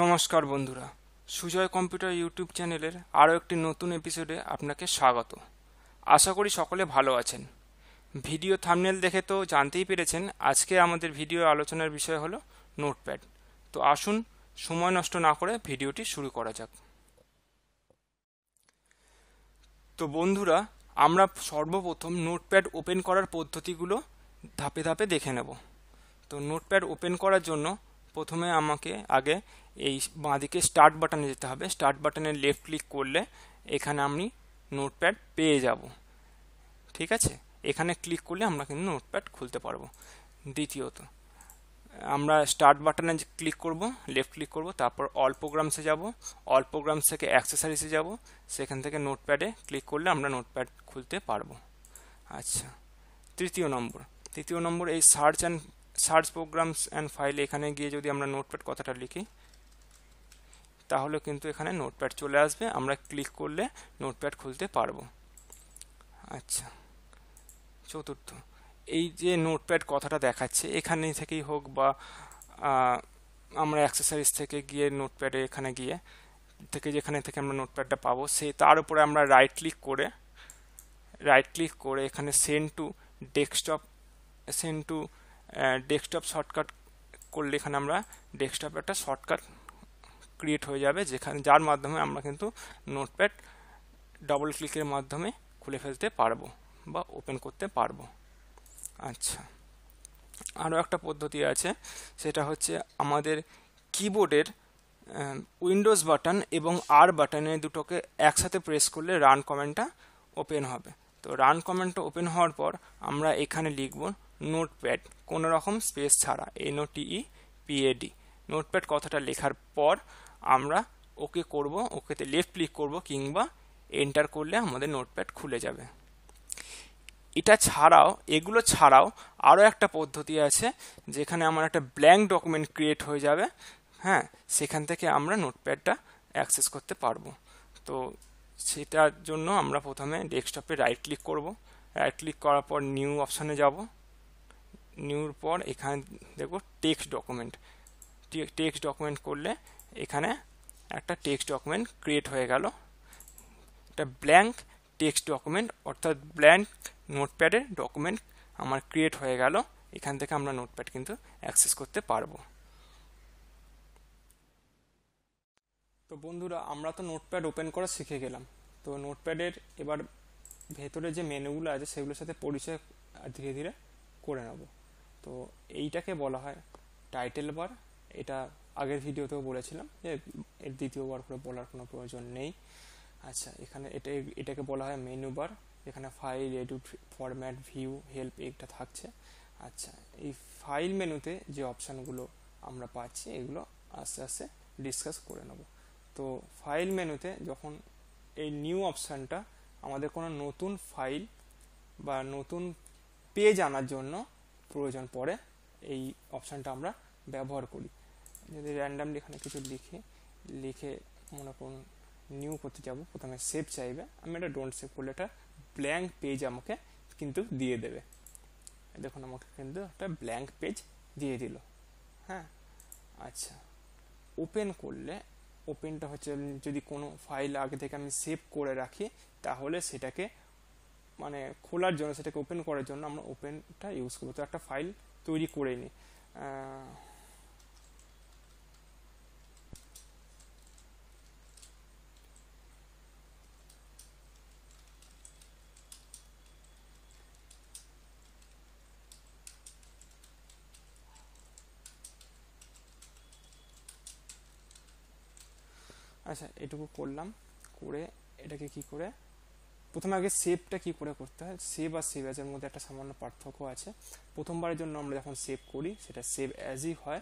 নমস্কার বন্ধুরা Sujoy computer YouTube চ্যানেলের আরও একটি নতুন এপিসোডে আপনাকে স্বাগত আশা করি সকলে ভালো আছেন ভিডিও থামনেল দেখে তো জানতেই পেরেছেন আজকে আমাদের ভিডিও আলোচনার বিষয় হলো নোটপ্যাড তো আসুন সময় নষ্ট না করে ভিডিওটি শুরু করা যাক তো বন্ধুরা আমরা সর্বপ্রথম নোটপ্যাড ওপেন করার পদ্ধতিগুলো ধাপে ধাপে দেখে নেব তো নোটপ্যাড ওপেন করার জন্য প্রথমে আমাকে আগে এই বাঁদিকে স্টার্ট বাটনে যেতে হবে স্টার্ট বাটনে লেফট ক্লিক করলে এখানে আমি নোটপ্যাড পেয়ে যাব ঠিক আছে এখানে ক্লিক করলে আমরা কিন্তু নোটপ্যাড খুলতে পারবো দ্বিতীয়ত আমরা স্টার্ট বাটনে ক্লিক করব লেফট ক্লিক করব তারপর অল প্রোগ্রামসে যাব অল প্রোগ্রামস থেকে অ্যাক্সেসারিসে যাব সেখান থেকে নোটপ্যাডে ক্লিক করলে আমরা নোটপ্যাড খুলতে পারবো আচ্ছা তৃতীয় নম্বর তৃতীয় নম্বর এই search and search programs and file এখানে গিয়ে যদি আমরা নোটপ্যাড কথাটা লিখি তাহলে কিন্তু এখানে নোটপ্যাড চলে আসবে আমরা ক্লিক করলে নোটপ্যাড খুলতে পারবো আচ্ছা চতুর্থ এই যে নোটপ্যাড কথাটা দেখাচ্ছে এখানে থেকেই হোক বা আমরা অ্যাক্সেসারিজ থেকে গিয়ে নোটপ্যাডে এখানে গিয়ে থেকে যেখানে থেকে আমরা নোটপ্যাডটা পাবো সে তার উপরে আমরা রাইট ক্লিক করে রাইট ক্লিক করে এখানে send to desktop send to desktop shortcut করলে এখানে আমরা ডেস্কটপ একটা শর্টকাট ক্রিয়েট হয়ে যাবে যেখানে যার মাধ্যমে আমরা কিন্তু নোটপ্যাড ডবল ক্লিকের মাধ্যমে খুলে ফেলতে পারবো বা ওপেন করতে পারবো আচ্ছা আরও একটা পদ্ধতি আছে সেটা হচ্ছে আমাদের কিবোর্ডের উইন্ডোজ বাটন এবং আর বাটনে দুটোকে একসাথে প্রেস করলে রান কমেন্টটা ওপেন হবে তো রান কমেন্টটা ওপেন হওয়ার পর আমরা এখানে লিখব নোটপ্যাড কোনো রকম স্পেস ছাড়া এনওটিই পিএডি নোটপ্যাড কথাটা লেখার পর আমরা ওকে করব ওকেতে লেফট ক্লিক করব কিংবা এন্টার করলে আমাদের নোটপ্যাড খুলে যাবে এটা ছাড়াও এগুলো ছাড়াও আরও একটা পদ্ধতি আছে যেখানে আমার একটা ব্ল্যাঙ্ক ডকুমেন্ট ক্রিয়েট হয়ে যাবে হ্যাঁ সেখান থেকে আমরা নোটপ্যাডটা অ্যাক্সেস করতে পারবো তো সেটার জন্য আমরা প্রথমে ডেস্কটপে রাইট ক্লিক করব রাইট ক্লিক করার পর নিউ অপশানে যাব নিউর পর এখানে দেখব টেক্সট ডকুমেন্ট টেক্সট ডকুমেন্ট করলে এখানে একটা টেক্সট ডকুমেন্ট ক্রিয়েট হয়ে গেল একটা ব্ল্যাঙ্ক টেক্সট ডকুমেন্ট অর্থাৎ ব্ল্যাঙ্ক নোটপ্যাডের ডকুমেন্ট আমার ক্রিয়েট হয়ে গেল এখান থেকে আমরা নোটপ্যাড কিন্তু অ্যাক্সেস করতে পারবো তো বন্ধুরা আমরা তো নোটপ্যাড ওপেন করা শিখে গেলাম তো নোটপ্যাডের এবার ভেতরে যে মেনুগুলো আছে সেগুলোর সাথে পরিচয় ধীরে ধীরে করে নেব তো এইটাকে বলা হয় টাইটেল বার এটা আগের ভিডিওতেও বলেছিলাম যে এর দ্বিতীয়বার করে বলার কোনো প্রয়োজন নেই আচ্ছা এখানে এটা এটাকে বলা হয় মেনু বার এখানে file edit format view help এইটা থাকছে আচ্ছা এই ফাইল মেনুতে যে অপশানগুলো আমরা পাচ্ছি এগুলো আস্তে আস্তে ডিসকাস করে নেব তো ফাইল মেনুতে যখন এই নিউ অপশানটা আমাদের কোনো নতুন ফাইল বা নতুন পেজ আনার জন্য প্রয়োজন পড়ে এই অপশানটা আমরা ব্যবহার করি যদি র্যান্ডাম এখানে কিছু লিখে লিখে মনে করুন নিউ করতে যাব প্রথমে সেভ চাইবে আমি এটা ডোন্ট সেভ করলে একটা ব্ল্যাঙ্ক পেজ আমাকে কিন্তু দিয়ে দেবে দেখুন আমাকে কিন্তু একটা ব্ল্যাঙ্ক পেজ দিয়ে দিল হ্যাঁ আচ্ছা ওপেন করলে ওপেনটা হচ্ছে যদি কোনো ফাইল আগে থেকে আমি সেভ করে রাখি তাহলে সেটাকে মানে খোলার জন্য সেটাকে ওপেন করার জন্য আমরা ওপেনটা ইউজ করবো তো একটা ফাইল তৈরি করে নিই আচ্ছা এটুকু করলাম করে এটাকে কি করে প্রথমে আগে সেভটা কি করে করতে হয় সেভ আর সেভ অ্যাজের মধ্যে একটা সামান্য পার্থক্য আছে প্রথমবারের জন্য আমরা যখন সেভ করি সেটা সেভ অ্যাজই হয়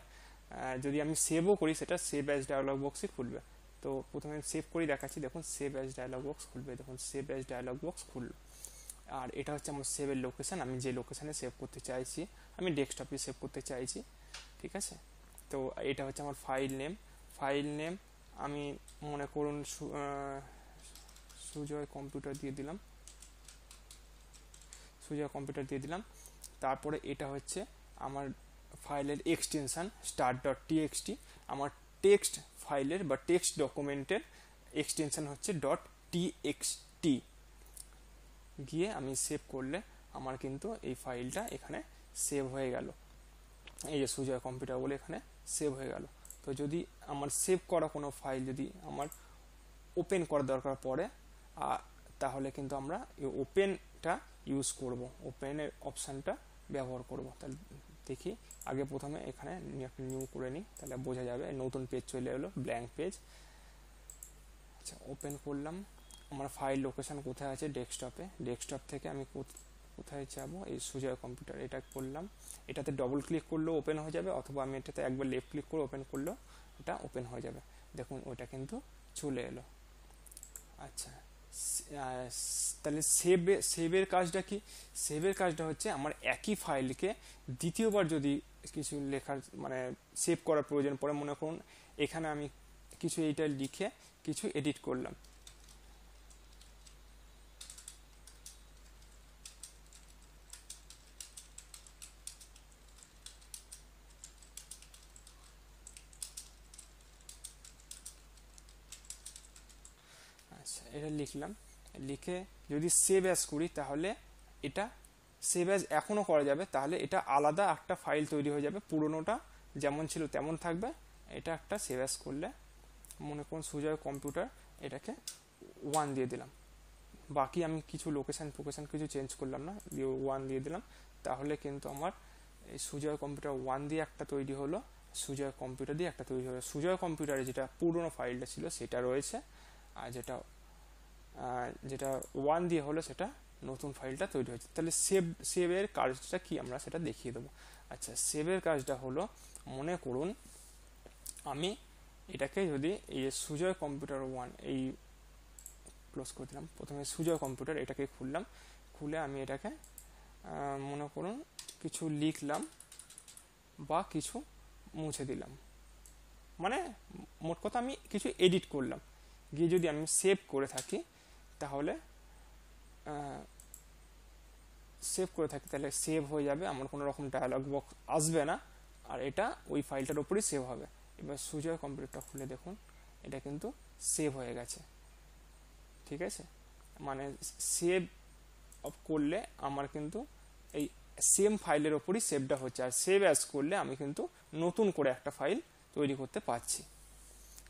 যদি আমি সেভও করি সেটা সেভ অ্যাজ ডায়লগ বক্সই খুলবে তো প্রথমে আমি সেভ করি দেখাচ্ছি দেখুন সেভ অ্যাজ ডায়লগ বক্স খুলবে দেখুন সেভ অ্যাজ ডায়লগ বক্স খুলল আর এটা হচ্ছে আমার সেভের লোকেশান আমি যে লোকেশানে সেভ করতে চাইছি আমি ডেস্কটপে সেভ করতে চাইছি ঠিক আছে তো এটা হচ্ছে আমার ফাইল নেম ফাইল নেম আমি মনে করুন সুজয় কম্পিউটার দিয়ে দিলাম সুজয় কম্পিউটার দিয়ে দিলাম তারপরে এটা হচ্ছে আমার ফাইলের এক্সটেনশান স্টার ডট টিএক্সটি আমার টেক্সট ফাইলের বা টেক্সট ডকুমেন্টের এক্সটেনশান হচ্ছে ডট টিএক্সটি গিয়ে আমি সেভ করলে আমার কিন্তু এই ফাইলটা এখানে সেভ হয়ে গেল এই যে সুজয় কম্পিউটার বলে এখানে সেভ হয়ে গেল তো যদি আমার সেভ করা কোনো ফাইল যদি আমার ওপেন করা দরকার পড়ে তাহলে কিন্তু আমরা ওপেনটা ইউজ করব ওপেনের অপশানটা ব্যবহার করব তাহলে দেখি আগে প্রথমে এখানে একটা নিউ করে নিই তাহলে বোঝা যাবে নতুন পেজ চলে এলো ব্ল্যাঙ্ক পেজ আচ্ছা ওপেন করলাম আমার ফাইল লোকেশান কোথায় আছে ডেস্কটপে ডেস্কটপ থেকে আমি কোথায় যাব এই সোজা কম্পিউটার এটা করলাম এটাতে ডবল ক্লিক করলেও ওপেন হয়ে যাবে অথবা আমি এটাতে একবার লেফট ক্লিক করে ওপেন করলো এটা ওপেন হয়ে যাবে দেখুন ওটা কিন্তু চলে এলো আচ্ছা তাহলে সেভ সেভের কাজটা কি সেভের কাজটা হচ্ছে আমার একই ফাইলকে দ্বিতীয়বার যদি কিছু লেখার মানে সেভ করার প্রয়োজন পড়ে মনে করুন এখানে আমি কিছু এইটা লিখে কিছু এডিট করলাম আচ্ছা এটা লিখলাম লিখে যদি সেভ অ্যাজ করি তাহলে এটা সেভ অ্যাজ এখনও করা যাবে তাহলে এটা আলাদা একটা ফাইল তৈরি হয়ে যাবে পুরোনোটা যেমন ছিল তেমন থাকবে এটা একটা সেভ অ্যাজ করলে মনে করুন সুজয় কম্পিউটার এটাকে ওয়ান দিয়ে দিলাম বাকি আমি কিছু লোকেশান ফোকেশান কিছু চেঞ্জ করলাম না দিয়ে ওয়ান দিয়ে দিলাম তাহলে কিন্তু আমার এই সুজয় কম্পিউটার ওয়ান দিয়ে একটা তৈরি হলো সুজয় কম্পিউটার দিয়ে একটা তৈরি হলো সুজয় কম্পিউটারে যেটা পুরনো ফাইলটা ছিল সেটা রয়েছে আর যেটা যেটা ওয়ান দিয়ে হলো সেটা নতুন ফাইলটা তৈরি হয়েছে তাহলে সেভ সেভের কাজটা কি আমরা সেটা দেখিয়ে দেবো আচ্ছা সেভের কাজটা হলো মনে করুন আমি এটাকে যদি এই যে সুজয় কম্পিউটার ওয়ান এই ক্লোজ করে দিলাম প্রথমে সুজয় কম্পিউটার এটাকে খুললাম খুলে আমি এটাকে মনে করুন কিছু লিখলাম বা কিছু মুছে দিলাম মানে মোট কথা আমি কিছু এডিট করলাম গিয়ে যদি আমি সেভ করে থাকি তাহলে সেভ করে থাকি তাহলে সেভ হয়ে যাবে আমার কোনো রকম ডায়ালগ বক্স আসবে না আর এটা ওই ফাইলটার ওপরেই সেভ হবে এবার সুজয় কম্পিউটারটা খুলে দেখুন এটা কিন্তু সেভ হয়ে গেছে ঠিক আছে মানে সেভ করলে আমার কিন্তু এই সেম ফাইলের ওপরই সেভটা হচ্ছে আর সেভ অ্যাজ করলে আমি কিন্তু নতুন করে একটা ফাইল তৈরি করতে পারছি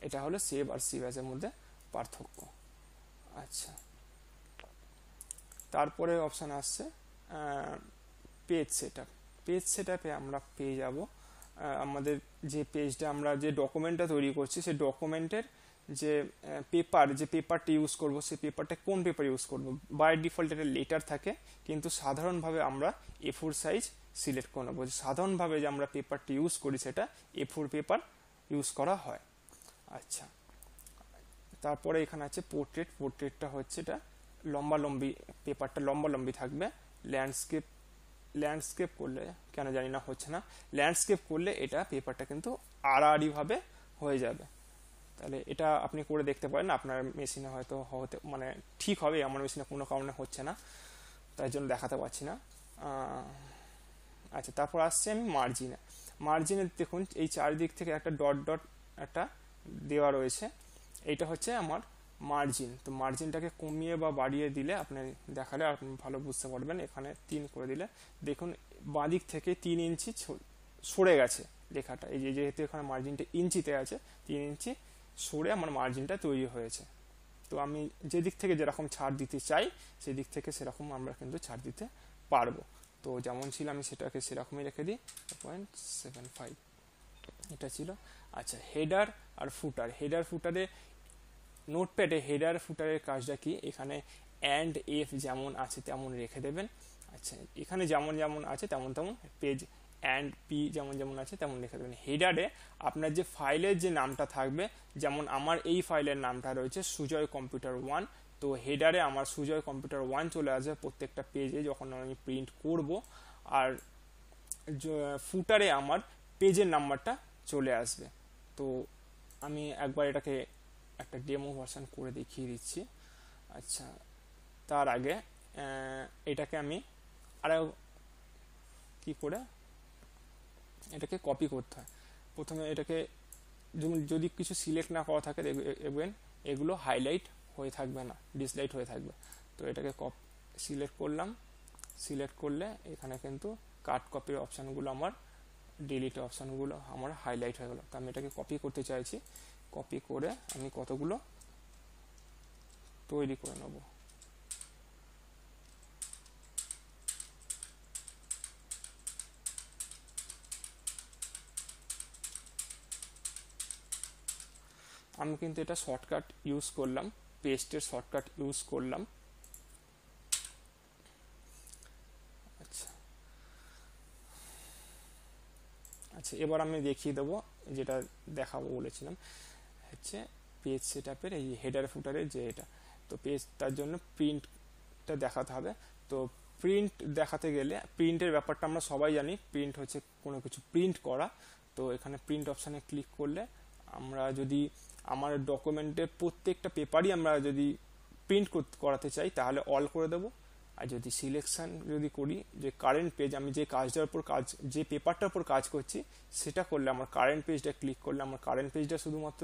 এটা হলো সেভ আর সেভ অ্যাজের মধ্যে পার্থক্য আচ্ছা তারপরে অপশান আসছে পেজ সেট পেজ সেট আমরা পেয়ে যাব আমাদের যে পেজটা আমরা যে ডকুমেন্টটা তৈরি করছি সে ডকুমেন্টের যে পেপার যে পেপারটি ইউজ করব সে পেপারটা কোন পেপার ইউজ করব বাই ডিফল্ট এটা লেটার থাকে কিন্তু সাধারণভাবে আমরা এ ফোর সাইজ সিলেক্ট করে নেবো সাধারণভাবে যে আমরা পেপারটি ইউজ করি সেটা এ ফোর পেপার ইউজ করা হয় আচ্ছা তারপরে এখানে আছে পোর্ট্রেট পোর্ট্রেটটা হচ্ছে এটা লম্বা লম্বি পেপারটা লম্বা লম্বি থাকবে ল্যান্ডস্কেপ ল্যান্ডস্কেপ করলে কেন জানি না হচ্ছে না ল্যান্ডস্কেপ করলে এটা পেপারটা কিন্তু আড়াআড়িভাবে হয়ে যাবে তাহলে এটা আপনি করে দেখতে পারেন আপনার মেশিনে হয়তো হতে মানে ঠিক হবে আমার মেশিনে কোনো কারণে হচ্ছে না তাই জন্য দেখাতে পারছি না আচ্ছা তারপর আসছে আমি মার্জিনে মার্জিনে দেখুন এই চারিদিক থেকে একটা ডট ডট একটা দেওয়া রয়েছে এটা হচ্ছে আমার মার্জিন তো মার্জিনটাকে কমিয়ে বা বাড়িয়ে দিলে আপনি দেখালে আপনি ভালো বুঝতে পারবেন এখানে তিন করে দিলে দেখুন বাঁদিক থেকে তিন ইঞ্চি সরে গেছে লেখাটা এই যে যেহেতু এখানে মার্জিনটা ইঞ্চিতে আছে তিন ইঞ্চি সরে আমার মার্জিনটা তৈরি হয়েছে তো আমি যে দিক থেকে যেরকম ছাড় দিতে চাই সেই দিক থেকে সেরকম আমরা কিন্তু ছাড় দিতে পারবো তো যেমন ছিল আমি সেটাকে সেরকমই রেখে দিই পয়েন্ট সেভেন ফাইভ এটা ছিল আচ্ছা হেডার আর ফুটার হেডার ফুটারে নোটপ্যাডে হেডার ফুটারের কাজটা কি এখানে অ্যান্ড এফ যেমন আছে তেমন রেখে দেবেন আচ্ছা এখানে যেমন যেমন আছে তেমন তেমন পেজ অ্যান্ড পি যেমন যেমন আছে তেমন রেখে দেবেন হেডারে আপনার যে ফাইলের যে নামটা থাকবে যেমন আমার এই ফাইলের নামটা রয়েছে সুজয় কম্পিউটার ওয়ান তো হেডারে আমার সুজয় কম্পিউটার ওয়ান চলে আসবে প্রত্যেকটা পেজে যখন আমি প্রিন্ট করব আর ফুটারে আমার পেজের নাম্বারটা চলে আসবে তো আমি একবার এটাকে একটা ডেমো ভার্সান করে দেখিয়ে দিচ্ছি আচ্ছা তার আগে এটাকে আমি আরও কি করে এটাকে কপি করতে হয় প্রথমে এটাকে যদি কিছু সিলেক্ট না করা থাকে দেখবেন এগুলো হাইলাইট হয়ে থাকবে না ডিসলাইট হয়ে থাকবে তো এটাকে কপ সিলেক্ট করলাম সিলেক্ট করলে এখানে কিন্তু কাট কপির অপশানগুলো আমার ডিলিট অপশানগুলো আমার হাইলাইট হয়ে গেলো তো আমি এটাকে কপি করতে চাইছি কপি করে আমি কতগুলো তৈরি করে নেব আমি কিন্তু এটা শর্টকাট ইউজ করলাম পেস্টের শর্টকাট ইউজ করলাম আচ্ছা আচ্ছা এবার আমি দেখিয়ে দেবো যেটা দেখাবো বলেছিলাম হচ্ছে পেজ সেট আপের এই হেডার ফুটারের যে এটা তো পেজ তার জন্য প্রিন্টটা দেখাতে হবে তো প্রিন্ট দেখাতে গেলে প্রিন্টের ব্যাপারটা আমরা সবাই জানি প্রিন্ট হচ্ছে কোনো কিছু প্রিন্ট করা তো এখানে প্রিন্ট অপশানে ক্লিক করলে আমরা যদি আমার ডকুমেন্টের প্রত্যেকটা পেপারই আমরা যদি প্রিন্ট করাতে চাই তাহলে অল করে দেবো আর যদি সিলেকশান যদি করি যে কারেন্ট পেজ আমি যে কাজটার উপর কাজ যে পেপারটার উপর কাজ করছি সেটা করলে আমার কারেন্ট পেজটা ক্লিক করলে আমার কারেন্ট পেজটা শুধুমাত্র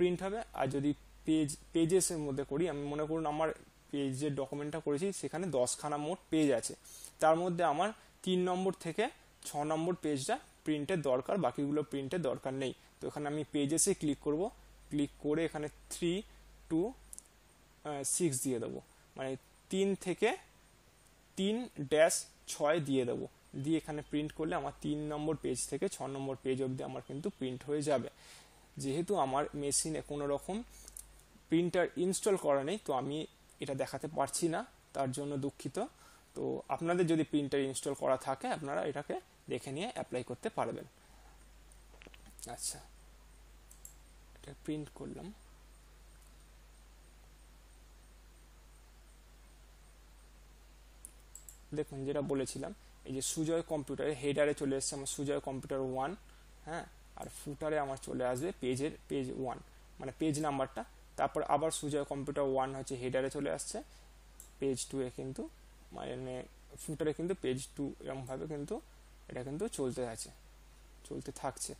প্রিন্ট হবে আর যদি পেজ পেজেসের মধ্যে করি আমি মনে করুন আমার পেজ যে ডকুমেন্টটা করেছি সেখানে দশখানা মোট পেজ আছে তার মধ্যে আমার তিন নম্বর থেকে ছ নম্বর পেজটা প্রিন্টের দরকার বাকিগুলো প্রিন্টের দরকার নেই তো এখানে আমি পেজেসে ক্লিক করব ক্লিক করে এখানে থ্রি টু সিক্স দিয়ে দেবো মানে তিন থেকে তিন ড্যাশ ছয় দিয়ে দেবো দিয়ে এখানে প্রিন্ট করলে আমার তিন নম্বর পেজ থেকে ছ নম্বর পেজ অবধি আমার কিন্তু প্রিন্ট হয়ে যাবে যেহেতু আমার মেশিনে কোনো রকম প্রিন্টার ইনস্টল করা নেই তো আমি এটা দেখাতে পারছি না তার জন্য দুঃখিত তো আপনাদের যদি প্রিন্টার ইনস্টল করা থাকে আপনারা এটাকে দেখে নিয়ে অ্যাপ্লাই করতে পারবেন আচ্ছা এটা প্রিন্ট করলাম দেখুন যেটা বলেছিলাম এই যে সুজয় কম্পিউটারে হেডারে চলে এসছে আমার সুজয় কম্পিউটার ওয়ান হ্যাঁ আর ফুটারে আমার চলে আসবে পেজের পেজ ওয়ান মানে পেজ নাম্বারটা তারপর আবার সুজয় কম্পিউটার ওয়ান হচ্ছে হেডারে চলে আসছে পেজ টু এ কিন্তু মানে ফুটারে কিন্তু পেজ টু এরকমভাবে কিন্তু এটা কিন্তু চলতে আছে চলতে থাকছে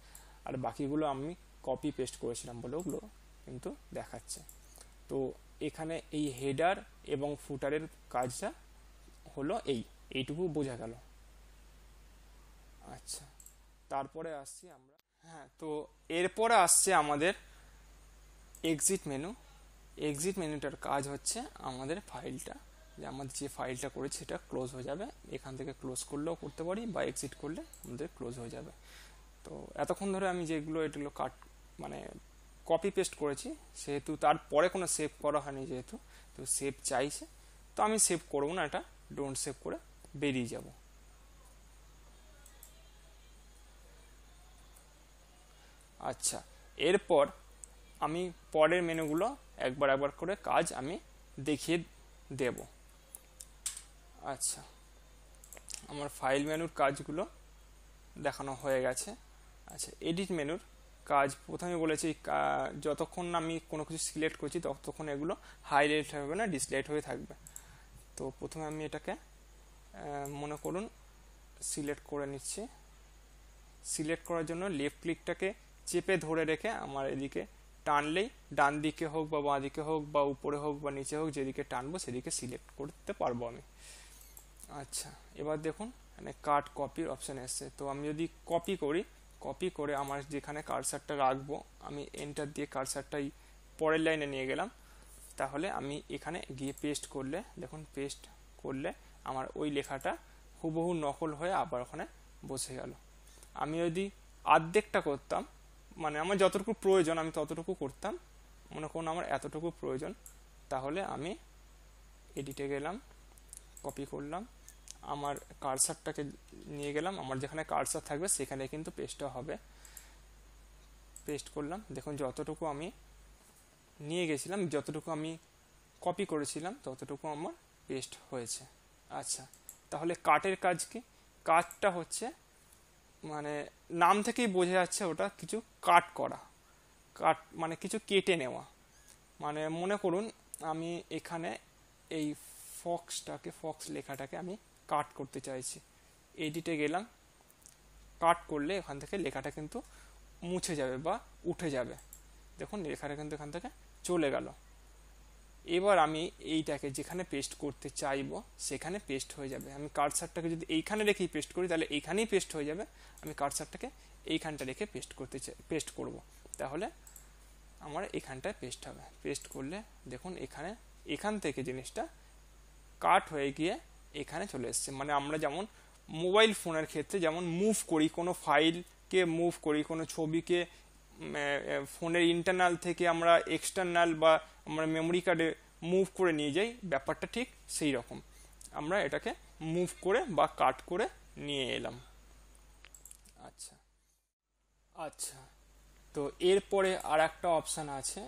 আর বাকিগুলো আমি কপি পেস্ট করেছিলাম বলে ওগুলো কিন্তু দেখাচ্ছে তো এখানে এই হেডার এবং ফুটারের কাজটা হলো এই এইটুকু বোঝা গেল আচ্ছা তারপরে আসছি আমরা হ্যাঁ তো এরপরে আসছে আমাদের এক্সিট মেনু এক্সিট মেনুটার কাজ হচ্ছে আমাদের ফাইলটা যে আমাদের যে ফাইলটা করেছে সেটা ক্লোজ হয়ে যাবে এখান থেকে ক্লোজ করলেও করতে পারি বা এক্সিট করলে আমাদের ক্লোজ হয়ে যাবে তো এতক্ষণ ধরে আমি যেগুলো এগুলো কাট মানে কপি পেস্ট করেছি সেহেতু তারপরে কোনো সেভ করা হয়নি যেহেতু তো সেভ চাইছে তো আমি সেভ করবো না এটা ডোন্ট সেভ করে বেরিয়ে যাবো আচ্ছা এরপর আমি পরের মেনুগুলো একবার একবার করে কাজ আমি দেখিয়ে দেব আচ্ছা আমার ফাইল মেনুর কাজগুলো দেখানো হয়ে গেছে আচ্ছা এডিট মেনুর কাজ প্রথমে বলেছি যতক্ষণ আমি কোনো কিছু সিলেক্ট করছি ততক্ষণ এগুলো হাইলাইট হবে না ডিসলাইট হয়ে থাকবে তো প্রথমে আমি এটাকে মনে করুন সিলেক্ট করে নিচ্ছি সিলেক্ট করার জন্য লেফট ক্লিকটাকে চেপে ধরে রেখে আমার এদিকে টানলেই ডান দিকে হোক বা বাঁ দিকে হোক বা উপরে হোক বা নিচে হোক যেদিকে টানবো সেদিকে সিলেক্ট করতে পারবো আমি আচ্ছা এবার দেখুন মানে কাট কপির অপশান এসছে তো আমি যদি কপি করি কপি করে আমার যেখানে কারসারটা রাখবো আমি এন্টার দিয়ে কারসারটাই পরের লাইনে নিয়ে গেলাম তাহলে আমি এখানে গিয়ে পেস্ট করলে দেখুন পেস্ট করলে আমার ওই লেখাটা হুবহু নকল হয়ে আবার ওখানে বসে গেল আমি যদি আর্ধেকটা করতাম মানে আমার যতটুকু প্রয়োজন আমি ততটুকু করতাম মনে করুন আমার এতটুকু প্রয়োজন তাহলে আমি এডিটে গেলাম কপি করলাম আমার কার্সারটাকে নিয়ে গেলাম আমার যেখানে কার্সার থাকবে সেখানে কিন্তু পেস্টটা হবে পেস্ট করলাম দেখুন যতটুকু আমি নিয়ে গেছিলাম যতটুকু আমি কপি করেছিলাম ততটুকু আমার পেস্ট হয়েছে আচ্ছা তাহলে কাটের কাজ কি কাটটা হচ্ছে মানে নাম থেকেই বোঝা যাচ্ছে ওটা কিছু কাট করা কাট মানে কিছু কেটে নেওয়া মানে মনে করুন আমি এখানে এই ফক্সটাকে ফক্স লেখাটাকে আমি কাট করতে চাইছি এডিটে গেলাম কাট করলে এখান থেকে লেখাটা কিন্তু মুছে যাবে বা উঠে যাবে দেখুন লেখাটা কিন্তু এখান থেকে চলে গেল এবার আমি এইটাকে যেখানে পেস্ট করতে চাইবো সেখানে পেস্ট হয়ে যাবে আমি কার্সারটাকে যদি এইখানে রেখেই পেস্ট করি তাহলে এইখানেই পেস্ট হয়ে যাবে আমি কার্সারটাকে এইখানটা রেখে পেস্ট করতে চাই পেস্ট করব তাহলে আমার এখানটায় পেস্ট হবে পেস্ট করলে দেখুন এখানে এখান থেকে জিনিসটা কাট হয়ে গিয়ে এখানে চলে এসছে মানে আমরা যেমন মোবাইল ফোনের ক্ষেত্রে যেমন মুভ করি কোনো ফাইলকে মুভ করি কোনো ছবিকে ফোনের ইন্টারনাল থেকে আমরা এক্সটার্নাল বা আমরা মেমোরি কার্ডে মুভ করে নিয়ে যাই ব্যাপারটা ঠিক সেই রকম আমরা এটাকে মুভ করে বা কাট করে নিয়ে এলাম আচ্ছা আচ্ছা তো এরপরে আর একটা অপশান আছে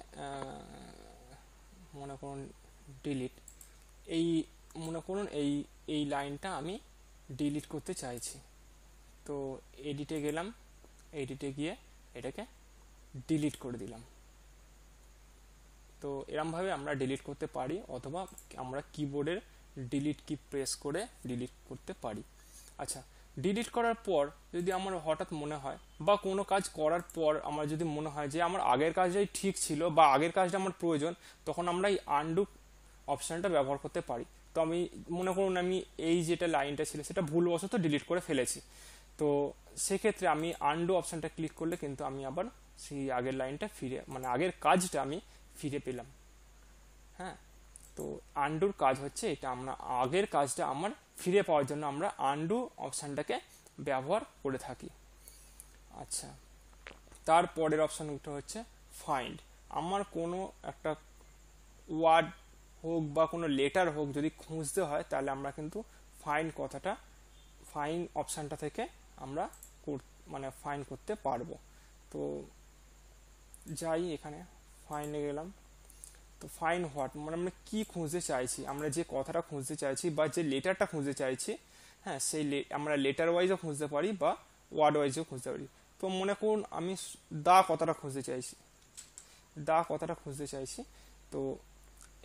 মনে করুন ডিলিট এই মনে করুন এই এই লাইনটা আমি ডিলিট করতে চাইছি তো এডিটে গেলাম এডিটে গিয়ে এটাকে ডিলিট করে দিলাম তো এরমভাবে আমরা ডিলিট করতে পারি অথবা আমরা কিবোর্ডের ডিলিট কি প্রেস করে ডিলিট করতে পারি আচ্ছা ডিলিট করার পর যদি আমার হঠাৎ মনে হয় বা কোনো কাজ করার পর আমার যদি মনে হয় যে আমার আগের কাজটাই ঠিক ছিল বা আগের কাজটা আমার প্রয়োজন তখন আমরা এই আন্ডু অপশানটা ব্যবহার করতে পারি তো আমি মনে করুন আমি এই যেটা লাইনটা ছিল সেটা ভুলবশত ডিলিট করে ফেলেছি তো সেক্ষেত্রে আমি আন্ডু অপশানটা ক্লিক করলে কিন্তু আমি আবার সেই আগের লাইনটা ফিরে মানে আগের কাজটা আমি ফিরে পেলাম হ্যাঁ তো আন্ডুর কাজ হচ্ছে এটা আমরা আগের কাজটা আমার ফিরে পাওয়ার জন্য আমরা আন্ডু অপশানটাকে ব্যবহার করে থাকি আচ্ছা তার পরের অপশানটা হচ্ছে ফাইন্ড আমার কোনো একটা ওয়ার্ড হোক বা কোনো লেটার হোক যদি খুঁজতে হয় তাহলে আমরা কিন্তু ফাইন কথাটা ফাইন অপশানটা থেকে আমরা মানে ফাইন করতে পারবো তো যাই এখানে ফাইনে গেলাম তো ফাইন হোয়াট মানে আমরা কী খুঁজতে চাইছি আমরা যে কথাটা খুঁজতে চাইছি বা যে লেটারটা খুঁজতে চাইছি হ্যাঁ সেই আমরা লেটার ওয়াইজও খুঁজতে পারি বা ওয়ার্ড ওয়াইজও খুঁজতে পারি তো মনে করুন আমি দা কথাটা খুঁজতে চাইছি দা কথাটা খুঁজতে চাইছি তো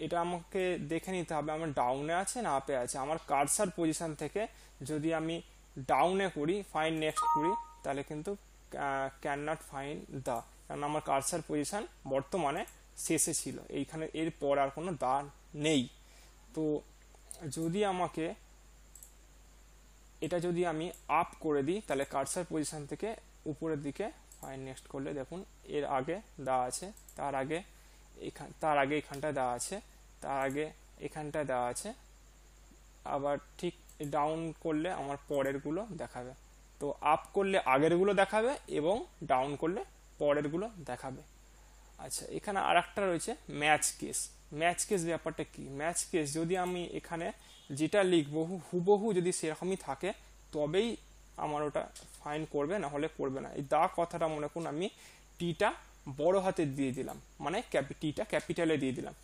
এটা আমাকে দেখে নিতে হবে আমার ডাউনে আছে না আপে আছে আমার কারসার পজিশান থেকে যদি আমি ডাউনে করি ফাইন নেক্সট করি তাহলে কিন্তু ক্যান নট ফাইন দা কারণ আমার কার্সার পজিশান বর্তমানে শেষে ছিল এইখানে এর পর আর কোনো দা নেই তো যদি আমাকে এটা যদি আমি আপ করে দিই তাহলে কার্সার পজিশান থেকে উপরের দিকে ফাইন নেক্সট করলে দেখুন এর আগে দা আছে তার আগে এখান তার আগে এখানটা দা আছে তার আগে এখানটা দেওয়া আছে আবার ঠিক ডাউন করলে আমার পরেরগুলো দেখাবে তো আপ করলে আগেরগুলো দেখাবে এবং ডাউন করলে পরেরগুলো দেখাবে আচ্ছা এখানে আর একটা রয়েছে ম্যাচ কেস ম্যাচ কেস ব্যাপারটা কি ম্যাচ কেস যদি আমি এখানে যেটা লিখবো হুবহু যদি সেরকমই থাকে তবেই আমার ওটা ফাইন করবে না হলে করবে না এই দা কথাটা মনে করুন আমি টিটা বড় হাতে দিয়ে দিলাম মানে টিটা ক্যাপিটালে দিয়ে দিলাম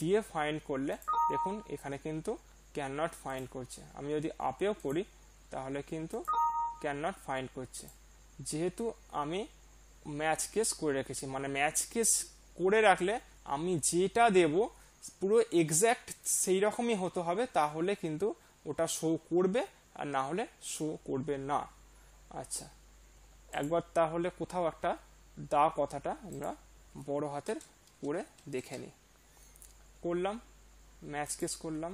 দিয়ে ফাইন করলে দেখুন এখানে কিন্তু ক্যান নট ফাইন করছে আমি যদি আপেও করি তাহলে কিন্তু ক্যান নট ফাইন করছে যেহেতু আমি ম্যাচ কেস করে রেখেছি মানে ম্যাচ কেস করে রাখলে আমি যেটা দেব পুরো এক্স্যাক্ট সেই রকমই হতে হবে তাহলে কিন্তু ওটা শো করবে আর না হলে শো করবে না আচ্ছা একবার তাহলে কোথাও একটা দা কথাটা আমরা বড় হাতের করে দেখে নিই করলাম ম্যাচ কেস করলাম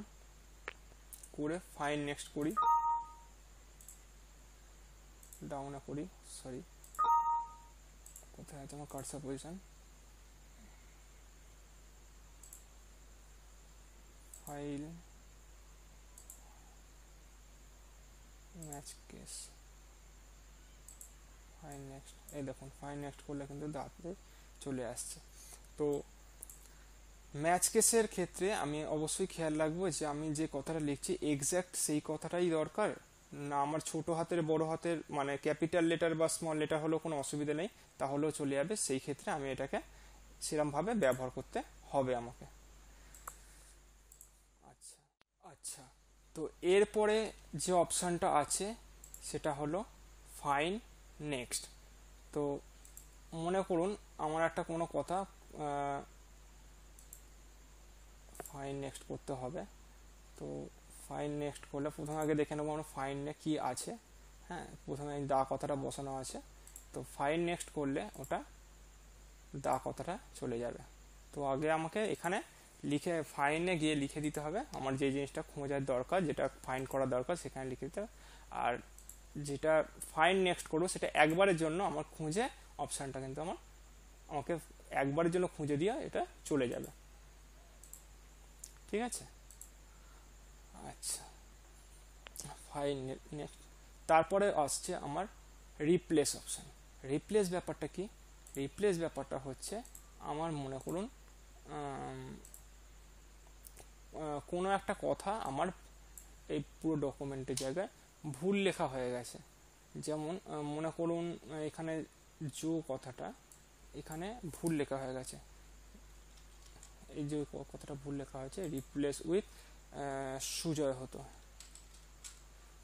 করে ফাইন নেক্সট করি ডাউনে করি সরি কোথায় তোমার cursor position file match case find next এই দেখুন ফাইন নেক্সট করলে কিন্তু দাঁতে চলে আসছে তো ম্যাচ কেসের ক্ষেত্রে আমি অবশ্যই খেয়াল রাখবো যে আমি যে কথাটা লিখছি এক্স্যাক্ট সেই কথাটাই দরকার না আমার ছোট হাতের বড় হাতের মানে ক্যাপিটাল লেটার বা স্মল লেটার হলেও কোনো অসুবিধা নেই তাহলেও চলে যাবে সেই ক্ষেত্রে আমি এটাকে সেরমভাবে ব্যবহার করতে হবে আমাকে আচ্ছা আচ্ছা তো এরপরে যে অপশানটা আছে সেটা হলো ফাইন নেক্সট তো মনে করুন আমার একটা কোনো কথা ফাইন নেক্সট করতে হবে তো ফাইন নেক্সট করলে প্রথমে আগে দেখে নেবো আমরা ফাইনে কী আছে হ্যাঁ প্রথমে দা কথাটা বসানো আছে তো ফাইন নেক্সট করলে ওটা দা কথাটা চলে যাবে তো আগে আমাকে এখানে লিখে ফাইনে গিয়ে লিখে দিতে হবে আমার যে জিনিসটা খোঁজার দরকার যেটা ফাইন করা দরকার সেখানে লিখে দিতে হবে আর যেটা ফাইন নেক্সট করবো সেটা একবারের জন্য আমার খুঁজে অপশানটা কিন্তু আমার আমাকে একবারের জন্য খুঁজে দিয়ে এটা চলে যাবে ঠিক আছে আচ্ছা ফাইল নেক্সট তারপরে আসছে আমার রিপ্লেস অপশান রিপ্লেস ব্যাপারটা কি রিপ্লেস ব্যাপারটা হচ্ছে আমার মনে করুন কোনো একটা কথা আমার এই পুরো ডকুমেন্টের জায়গায় ভুল লেখা হয়ে গেছে যেমন মনে করুন এখানে জো কথাটা এখানে ভুল লেখা হয়ে গেছে এই যে কথাটা ভুল লেখা হয়েছে রিপ্লেস উইথ সুজয় হতো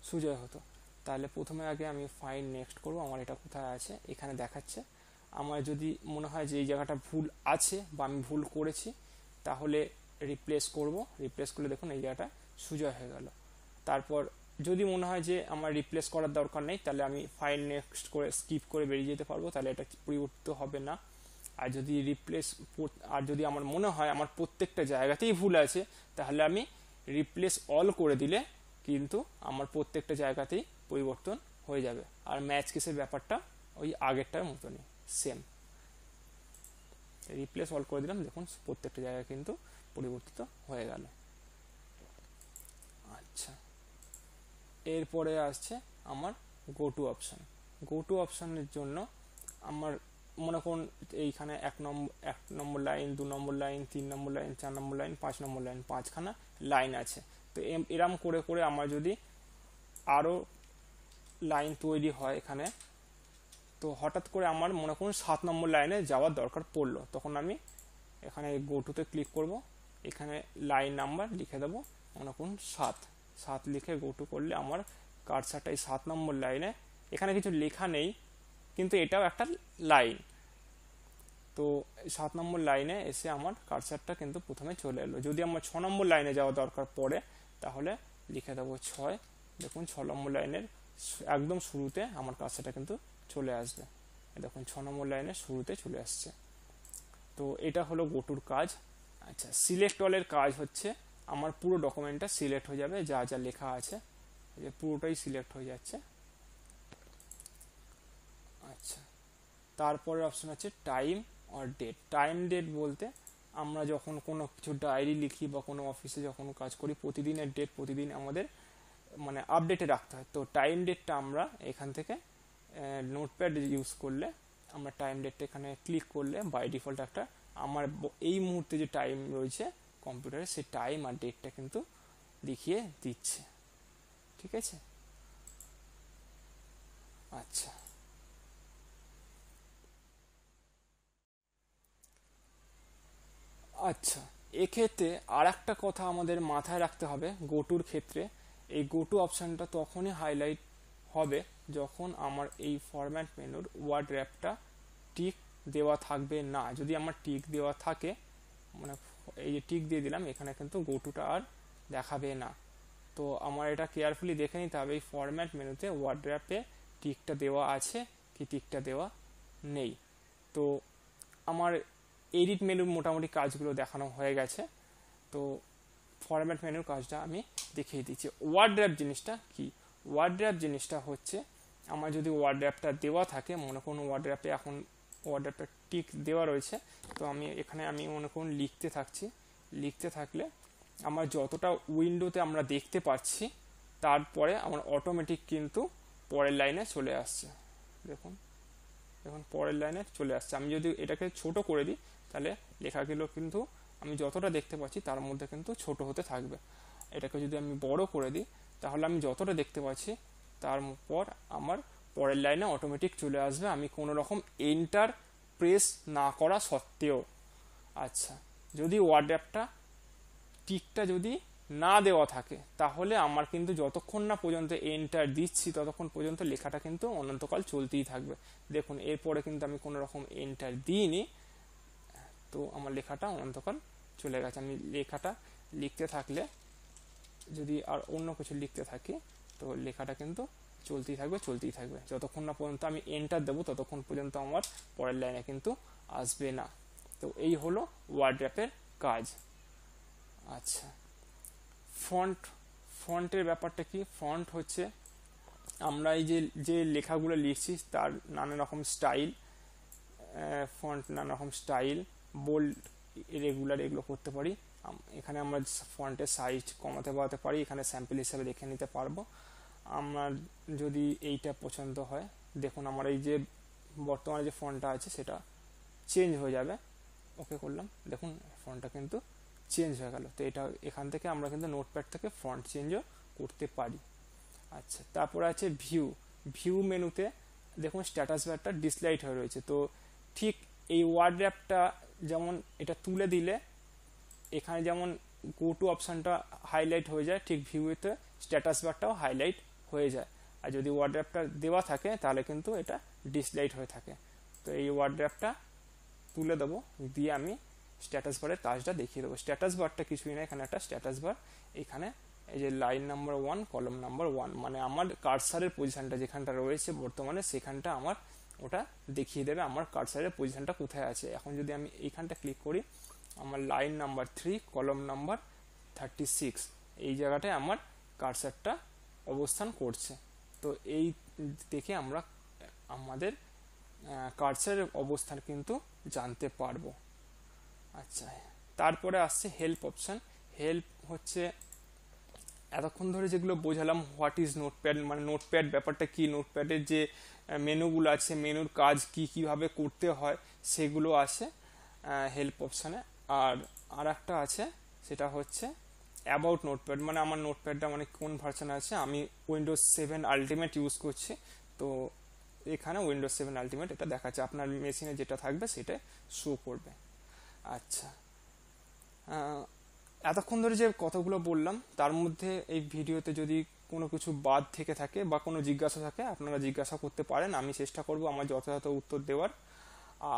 সুজয় হতো তাহলে প্রথমে আগে আমি ফাইন নেক্সট করব আমার এটা কোথায় আছে এখানে দেখাচ্ছে আমার যদি মনে হয় যে এই জায়গাটা ভুল আছে বা আমি ভুল করেছি তাহলে রিপ্লেস করব রিপ্লেস করলে দেখুন এই জায়গাটা সুজয় হয়ে গেল তারপর যদি মনে হয় যে আমার রিপ্লেস করার দরকার নেই তাহলে আমি ফাইল নেক্সট করে স্কিপ করে বেরিয়ে যেতে পারবো তাহলে এটা পরিবর্তিত হবে না আর যদি রিপ্লেস আর যদি আমার মনে হয় আমার প্রত্যেকটা জায়গাতেই ভুল আছে তাহলে আমি রিপ্লেস অল করে দিলে কিন্তু আমার প্রত্যেকটা জায়গাতেই পরিবর্তন হয়ে যাবে আর ম্যাচ কেসের ব্যাপারটা ওই আগেরটার মতনই সেম রিপ্লেস অল করে দিলাম দেখুন প্রত্যেকটা জায়গায় কিন্তু পরিবর্তিত হয়ে গেল আচ্ছা এরপরে আসছে আমার go to option go to অপশানের জন্য আমার মনে করুন এইখানে এক নম্বর এক নম্বর লাইন দু নম্বর লাইন তিন নম্বর লাইন চার নম্বর লাইন পাঁচ নম্বর লাইন পাঁচখানা লাইন আছে তো এরম করে করে আমার যদি আরও লাইন তৈরি হয় এখানে তো হঠাৎ করে আমার মনে করুন সাত নম্বর লাইনে যাওয়ার দরকার পড়লো তখন আমি এখানে গোটুতে ক্লিক করব এখানে লাইন নাম্বার লিখে দেবো মনে করুন সাত সাত লিখে গোটু করলে আমার কারসারটা এই সাত নম্বর লাইনে এখানে কিছু লেখা নেই কিন্তু এটাও একটা লাইন তো সাত নম্বর লাইনে এসে আমার কারসারটা কিন্তু প্রথমে চলে এলো যদি আমার ছ নম্বর লাইনে যাওয়া দরকার পড়ে তাহলে লিখে দেবো ছয় দেখুন ছ নম্বর লাইনের একদম শুরুতে আমার কারসারটা কিন্তু চলে আসবে দেখুন ছ নম্বর লাইনে শুরুতে চলে আসছে তো এটা হলো গোটুর কাজ আচ্ছা সিলেক্ট অলের কাজ হচ্ছে আমার পুরো ডকুমেন্টটা সিলেক্ট হয়ে যাবে যা যা লেখা আছে পুরোটাই সিলেক্ট হয়ে যাচ্ছে তারপরের অপশন আছে time or date time date বলতে আমরা যখন কোনো কিছু ডায়েরি লিখি বা কোনো অফিসে যখন কাজ করি প্রতিদিনের ডেট প্রতিদিন আমাদের মানে আপডেটে রাখতে হয় তো টাইম ডেটটা আমরা এখান থেকে নোটপ্যাড ইউজ করলে আমরা টাইম ডেটটা এখানে ক্লিক করলে বাই ডিফল্ট একটা আমার এই মুহূর্তে যে টাইম রয়েছে কম্পিউটারে সেই টাইম আর ডেটটা কিন্তু দেখিয়ে দিচ্ছে ঠিক আছে আচ্ছা আচ্ছা এক্ষেত্রে আর একটা কথা আমাদের মাথায় রাখতে হবে গোটুর ক্ষেত্রে এই গোটু অপশানটা তখনই হাইলাইট হবে যখন আমার এই ফরম্যাট মেনুর ওয়ার্ড র্যাপটা টিক দেওয়া থাকবে না যদি আমার টিক দেওয়া থাকে মানে এই যে টিক দিয়ে দিলাম এখানে কিন্তু গোটুটা আর দেখাবে না তো আমার এটা কেয়ারফুলি দেখে নিতে হবে এই ফরম্যাট মেনুতে ওয়ার্ড র্যাপে টিকটা দেওয়া আছে কি টিকটা দেওয়া নেই তো আমার এডিট মেনুর মোটামুটি কাজগুলো দেখানো হয়ে গেছে তো ফরম্যাট মেনুর কাজটা আমি দেখিয়ে দিচ্ছি ওয়ার্ড্র্যাপ জিনিসটা কি ওয়ার্ড্র্যাপ জিনিসটা হচ্ছে আমার যদি ওয়ার্ড্র্যাপটা দেওয়া থাকে মনে করুন ওয়ার্ড্র্যাপে এখন ওয়ার্ড্র্যাপটা টিক দেওয়া রয়েছে তো আমি এখানে আমি মনে করুন লিখতে থাকছি লিখতে থাকলে আমার যতটা উইন্ডোতে আমরা দেখতে পাচ্ছি তারপরে আমার অটোমেটিক কিন্তু পরের লাইনে চলে আসছে দেখুন দেখুন পরের লাইনে চলে আসছে আমি যদি এটাকে ছোট করে দিই তাহলে লেখাগুলো কিন্তু আমি যতটা দেখতে পাচ্ছি তার মধ্যে কিন্তু ছোট হতে থাকবে এটাকে যদি আমি বড় করে দিই তাহলে আমি যতটা দেখতে পাচ্ছি তার পর আমার পরের লাইনে অটোমেটিক চলে আসবে আমি কোনো রকম এন্টার প্রেস না করা সত্ত্বেও আচ্ছা যদি ওয়ার্ড অ্যাপটা টিকটা যদি না দেওয়া থাকে তাহলে আমার কিন্তু যতক্ষণ না পর্যন্ত এন্টার দিচ্ছি ততক্ষণ পর্যন্ত লেখাটা কিন্তু অনন্তকাল চলতেই থাকবে দেখুন এরপরে কিন্তু আমি কোনো রকম এন্টার দিইনি তো আমার লেখাটা অনন্তকাল চলে গেছে আমি লেখাটা লিখতে থাকলে যদি আর অন্য কিছু লিখতে থাকি তো লেখাটা কিন্তু চলতেই থাকবে চলতেই থাকবে যতক্ষণ না পর্যন্ত আমি এন্টার দেবো ততক্ষণ পর্যন্ত আমার পরের লাইনে কিন্তু আসবে না তো এই হলো ওয়ার্ড কাজ আচ্ছা ফন্ট ফন্টের ব্যাপারটা কি ফন্ট হচ্ছে আমরা এই যে যে লেখাগুলো লিখছি তার নানা রকম স্টাইল ফন্ট নানা রকম স্টাইল বোল্ড রেগুলার এগুলো করতে পারি এখানে আমরা ফন্টের সাইজ কমাতে বাড়াতে পারি এখানে স্যাম্পল হিসাবে রেখে নিতে পারবো আমার যদি এইটা পছন্দ হয় দেখুন আমার এই যে বর্তমানে যে ফোনটা আছে সেটা চেঞ্জ হয়ে যাবে ওকে করলাম দেখুন ফোনটা কিন্তু চেঞ্জ হয়ে গেল তো এটা এখান থেকে আমরা কিন্তু নোটপ্যাড থেকে ফ্রন্ট চেঞ্জও করতে পারি আচ্ছা তারপরে আছে ভিউ ভিউ মেনুতে দেখুন স্ট্যাটাস ব্যারটা ডিসলাইট হয়ে রয়েছে তো ঠিক এই ওয়ার্ড র্যাপটা যেমন এটা তুলে দিলে এখানে যেমন গো টু অপশানটা হাইলাইট হয়ে যায় ঠিক ভিউতে স্ট্যাটাস বারটাও হাইলাইট হয়ে যায় আর যদি ওয়ার্ড্রাফটা দেওয়া থাকে তাহলে কিন্তু এটা ডিসলাইট হয়ে থাকে তো এই ওয়ার্ড্রাফটা তুলে দেবো দিয়ে আমি স্ট্যাটাস বারের কাজটা দেখিয়ে দেবো স্ট্যাটাস বারটা কিছুই না এখানে একটা স্ট্যাটাস বার এখানে এই যে line number one column number one মানে আমার কার্সারের পজিশানটা যেখানটা রয়েছে বর্তমানে সেখানটা আমার ওটা দেখিয়ে দেবে আমার কার্সারের পজিশনটা কোথায় আছে এখন যদি আমি এইখানটা ক্লিক করি আমার line number three column number thirty six এই জায়গাটায় আমার কার্সারটা অবস্থান করছে তো এই দেখে আমরা আমাদের কার্সারের অবস্থান কিন্তু জানতে পারবো আচ্ছা তারপরে আসছে হেল্প অপশান হেল্প হচ্ছে এতক্ষণ ধরে যেগুলো বোঝালাম হোয়াট ইজ নোটপ্যাড মানে নোটপ্যাড ব্যাপারটা কী নোটপ্যাডের যে মেনুগুলো আছে মেনুর কাজ কি কিভাবে করতে হয় সেগুলো আছে হেল্প অপশানে আর আর একটা আছে সেটা হচ্ছে অ্যাবাউট নোটপ্যাড মানে আমার নোটপ্যাডটা মানে কোন ভার্সন আছে আমি উইন্ডোজ সেভেন আলটিমেট ইউজ করছি তো এখানে উইন্ডোজ সেভেন আলটিমেট এটা দেখাচ্ছে আপনার মেশিনে যেটা থাকবে সেটা শো করবে আচ্ছা এতক্ষণ ধরে যে কথাগুলো বললাম তার মধ্যে এই ভিডিওতে যদি কোনো কিছু বাদ থেকে থাকে বা কোনো জিজ্ঞাসা থাকে আপনারা জিজ্ঞাসা করতে পারেন আমি চেষ্টা করব আমার যথাযথ উত্তর দেওয়ার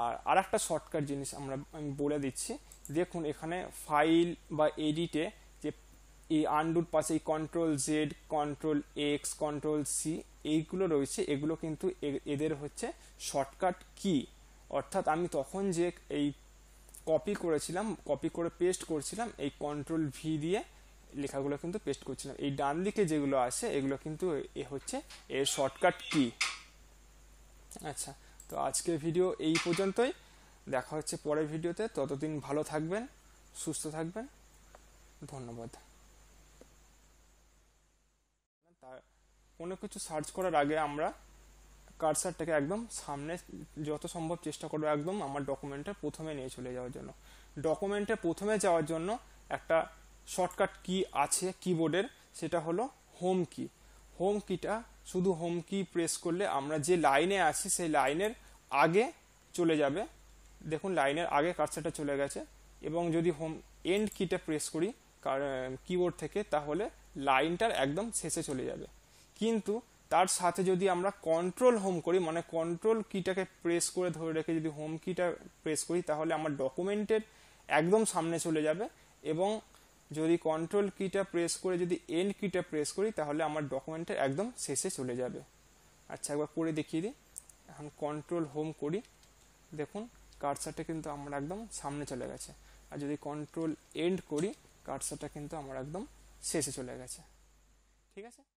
আর আর একটা শর্টকাট জিনিস আমরা আমি বলে দিচ্ছি দেখুন এখানে ফাইল বা এডিটে যে এই আন্ডুর পাশে এই control Z control X control C এইগুলো রয়েছে এগুলো কিন্তু এদের হচ্ছে শর্টকাট কি অর্থাৎ আমি তখন যে এই কপি করেছিলাম কপি করে পেস্ট করছিলাম এই কন্ট্রোল ভি দিয়ে লেখাগুলো কিন্তু পেস্ট করছিলাম এই ডান দিকে যেগুলো আছে এগুলো কিন্তু এ হচ্ছে এর শর্টকাট কি আচ্ছা তো আজকে ভিডিও এই পর্যন্তই দেখা হচ্ছে পরের ভিডিওতে ততদিন ভালো থাকবেন সুস্থ থাকবেন ধন্যবাদ তার কোনো কিছু সার্চ করার আগে আমরা কার্সারটাকে একদম সামনে যত সম্ভব চেষ্টা করবো একদম আমার ডকুমেন্টটা প্রথমে নিয়ে চলে যাওয়ার জন্য ডকুমেন্টে প্রথমে যাওয়ার জন্য একটা শর্টকাট কি আছে কিবোর্ডের সেটা হলো হোম কি হোম কিটা শুধু হোম কি প্রেস করলে আমরা যে লাইনে আছি সেই লাইনের আগে চলে যাবে দেখুন লাইনের আগে কার্সারটা চলে গেছে এবং যদি হোম এন্ড কিটা প্রেস করি কিবোর্ড থেকে তাহলে লাইনটার একদম শেষে চলে যাবে কিন্তু তার সাথে যদি আমরা কন্ট্রোল হোম করি মানে কন্ট্রোল কিটাকে প্রেস করে ধরে রেখে যদি হোম কিটা প্রেস করি তাহলে আমার ডকুমেন্টের একদম সামনে চলে যাবে এবং যদি কন্ট্রোল কিটা প্রেস করে যদি এন্ড কিটা প্রেস করি তাহলে আমার ডকুমেন্টের একদম শেষে চলে যাবে আচ্ছা একবার করে দেখিয়ে দিই এখন কন্ট্রোল হোম করি দেখুন কার্সারটা কিন্তু আমার একদম সামনে চলে গেছে আর যদি কন্ট্রোল এন্ড করি কার্সারটা কিন্তু আমার একদম শেষে চলে গেছে ঠিক আছে